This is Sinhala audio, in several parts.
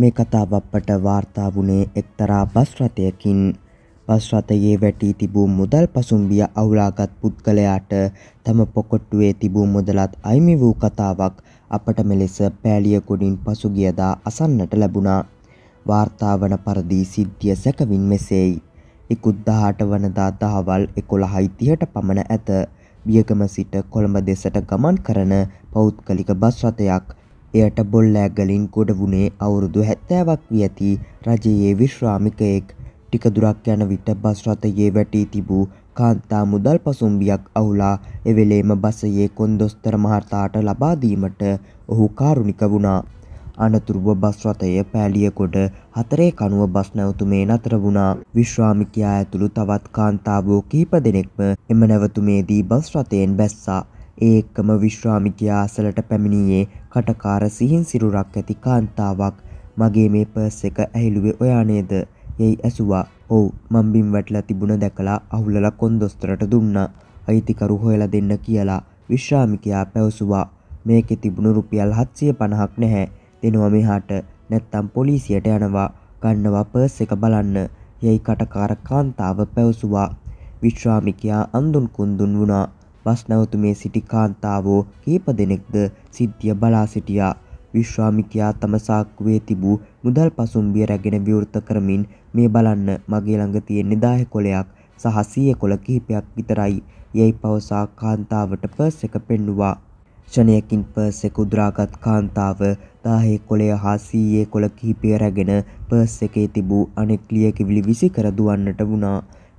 මේ කතාව අපට වාර්තා වුණේ එක්තරා බස් රථයකින් බස් රථයේ වැටී තිබූ මුදල් පසුම්බිය අවුලාගත් පුද්ගලයාට තම පොකොට්ටුවේ තිබූ මුදලත් අයිමි වූ කතාවක් අපට මෙලෙස පෑලිය ගොඩින් පසුගියදා අසන්නට ලැබුණා. වාර්තාවන පරිදි සිද්ධිය සැකවින් මෙසේයි. ඉකුත් 18 වනදා දහවල් 11:30ට පමණ ඇත. බියගම සිට කොළඹ දෙසට ගමන් කරන පෞද්ගලික බස් රථයක් එයට බොල්ලෑගලින් ගොඩ වුණේ අවුරුදු හැත්තෑවක් වී ඇති රජයේ විශ්‍රාමිකයෙක් ටිකදුරක් යන විට බස්රථයේ වැටී තිබූ කාන්තා මුදල් පසුම්බියක් අහුලා එවෙලේම බසයේ කොන්දොස්තර මහතාට ලබාදීමට ඔහු කාරුණික වුණා. අනතුරුව බස්රථය පෑලියකොට හතරේ කනුව බස් නැවතුමේ නතර වුණා. විශ්‍රාමිකයා ඇතුළු තවත් කාන්තාවෝ කීප දෙනෙක්ම එම නැවතුමේදී බස්රථයෙන් බැස්සා. ඒකම විශ්‍රාමිකයාසලට පැමිණියේ කටකාර සිහින් සිරුරක් ඇති කාන්තාවක් මගේ මේ පර්ස් එක ඇහිළුවේ ඔයා නේද යැයි ඇසුවා ඔව් මං බිම් වැටලා තිබුණ දැකලා අහුලලා කොන්දොස්තරට දුන්නා අයිතිකරු හොයලා දෙන්න කියලා විශ්‍රාමිකයා පැවසුවා මේකේ තිබුණු රුපියල් 750ක් නැහැ දෙනවා මෙහාට නැත්තම් පොලිසියට යනවා ගන්නවා පර්ස් එක බලන්න යැයි කටකාර කාන්තාව පැවසුවා විශ්‍රාමිකයා අඳුන් කුන්දුන් වුණා බස්නැවතුමේ සිටි කාන්තාවෝ කීප දෙනෙක්ද සිද්ධිය බලා සිටියා. විශ්වාමිත්‍රයා තම සාක්කුවේ තිබූ මුදල් පසුම්බිය රැගෙන විවෘත කරමින් මේ බලන්න මගේ ළඟ තියෙන 1000 කොලයක් සහ 100 කොල කිහිපයක් විතරයි යයි පවසා කාන්තාවට පර්ස් එක පෙන්නුවා. ෂණයකින් පර්ස් එක උදුරාගත් කාන්තාව 1000 කොලය හා 100 කොල කිහිපය රැගෙන පර්ස් එකේ තිබූ අනෙක් ලියකිවිලි විසි කර දුවන්නට වුණා.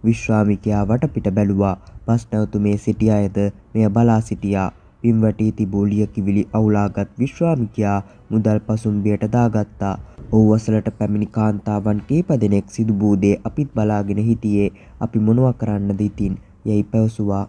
විශ්වාමිකයා වටපිට බැලුවා. පස් නැවතුමේ සිටි අයද මෙය බලා සිටියා. පින්වටී තිබූ ලියකිවිලි අවුලාගත් විශ්වාමිකයා මුදල් පසුම්බියට දාගත්තා. ඔහු වසලට පැමිණි කාන්තාවන් කීප දෙනෙක් සිදුබූදේ අපිත් බලාගෙන හිටියේ. අපි මොනවා කරන්නද ඉතින්? යැයි පැවසුවා.